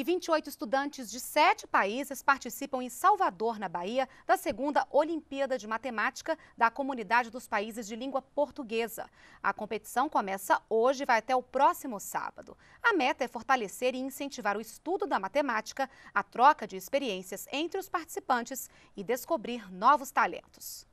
e 28 estudantes de sete países participam em Salvador, na Bahia, da segunda Olimpíada de Matemática da Comunidade dos Países de Língua Portuguesa. A competição começa hoje e vai até o próximo sábado. A meta é fortalecer e incentivar o estudo da matemática, a troca de experiências entre os participantes e descobrir novos talentos.